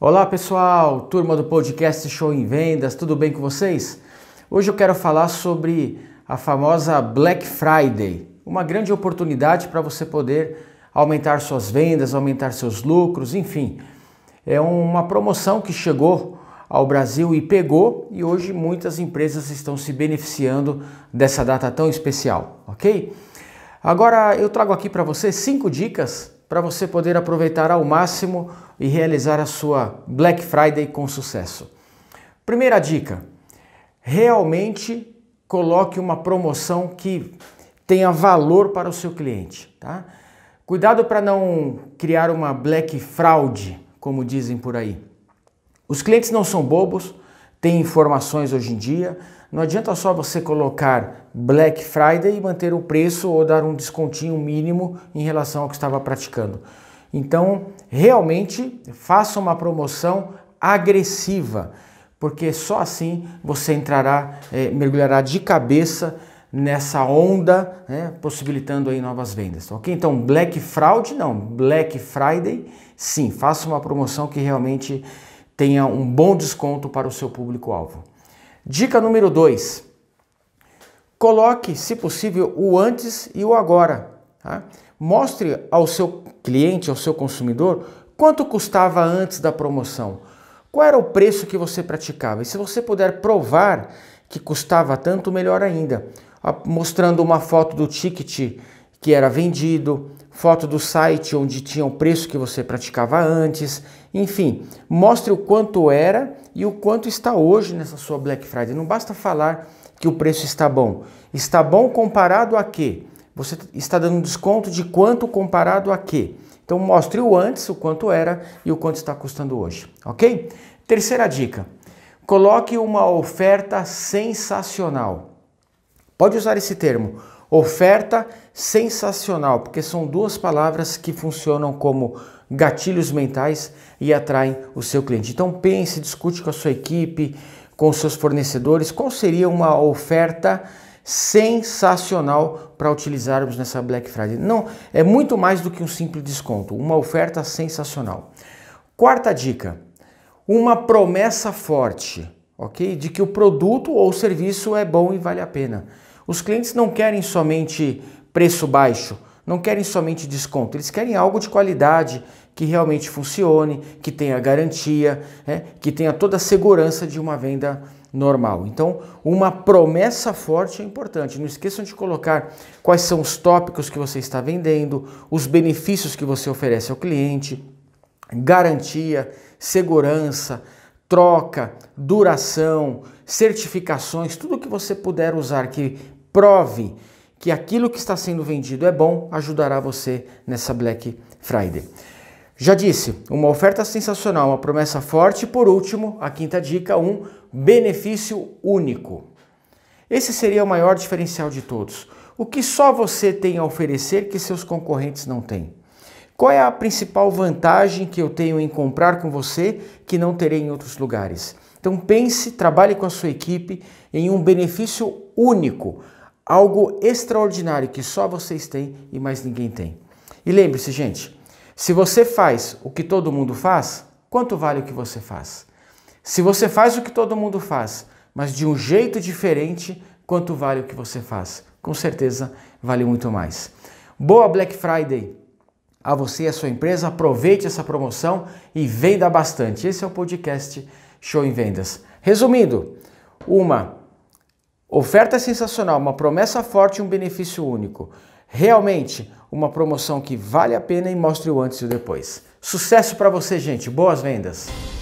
Olá pessoal, turma do podcast Show em Vendas, tudo bem com vocês? Hoje eu quero falar sobre a famosa Black Friday, uma grande oportunidade para você poder aumentar suas vendas, aumentar seus lucros, enfim. É uma promoção que chegou ao Brasil e pegou, e hoje muitas empresas estão se beneficiando dessa data tão especial, ok? Agora eu trago aqui para você cinco dicas para você poder aproveitar ao máximo e realizar a sua Black Friday com sucesso. Primeira dica: realmente coloque uma promoção que tenha valor para o seu cliente, tá? Cuidado para não criar uma black fraud, como dizem por aí. Os clientes não são bobos, têm informações hoje em dia. Não adianta só você colocar Black Friday e manter o preço ou dar um descontinho mínimo em relação ao que estava praticando. Então, realmente faça uma promoção agressiva, porque só assim você entrará, é, mergulhará de cabeça nessa onda, né, possibilitando aí novas vendas, tá ok? Então, Black Friday não, Black Friday, sim, faça uma promoção que realmente tenha um bom desconto para o seu público-alvo. Dica número 2, coloque, se possível, o antes e o agora. Tá? Mostre ao seu cliente, ao seu consumidor, quanto custava antes da promoção, qual era o preço que você praticava. E se você puder provar que custava tanto, melhor ainda. Mostrando uma foto do ticket que era vendido, foto do site onde tinha o preço que você praticava antes, enfim, mostre o quanto era e o quanto está hoje nessa sua Black Friday. Não basta falar que o preço está bom. Está bom comparado a quê? Você está dando desconto de quanto comparado a quê? Então mostre o antes, o quanto era e o quanto está custando hoje, ok? Terceira dica, coloque uma oferta sensacional. Pode usar esse termo, oferta sensacional, porque são duas palavras que funcionam como gatilhos mentais e atraem o seu cliente. Então pense, discute com a sua equipe, com os seus fornecedores, qual seria uma oferta sensacional sensacional para utilizarmos nessa Black Friday. Não, é muito mais do que um simples desconto, uma oferta sensacional. Quarta dica: uma promessa forte, ok? De que o produto ou serviço é bom e vale a pena. Os clientes não querem somente preço baixo, não querem somente desconto, eles querem algo de qualidade que realmente funcione, que tenha garantia, né? que tenha toda a segurança de uma venda normal. Então, uma promessa forte é importante. Não esqueçam de colocar quais são os tópicos que você está vendendo, os benefícios que você oferece ao cliente, garantia, segurança, troca, duração, certificações, tudo que você puder usar que prove que aquilo que está sendo vendido é bom, ajudará você nessa Black Friday. Já disse, uma oferta sensacional, uma promessa forte. E por último, a quinta dica, um benefício único. Esse seria o maior diferencial de todos. O que só você tem a oferecer que seus concorrentes não têm? Qual é a principal vantagem que eu tenho em comprar com você que não terei em outros lugares? Então pense, trabalhe com a sua equipe em um benefício único, algo extraordinário que só vocês têm e mais ninguém tem. E lembre-se, gente, se você faz o que todo mundo faz, quanto vale o que você faz? Se você faz o que todo mundo faz, mas de um jeito diferente, quanto vale o que você faz? Com certeza vale muito mais. Boa Black Friday a você e a sua empresa. Aproveite essa promoção e venda bastante. Esse é o podcast Show em Vendas. Resumindo, uma oferta sensacional, uma promessa forte e um benefício único. Realmente, uma promoção que vale a pena e mostre o antes e o depois. Sucesso para você, gente. Boas vendas.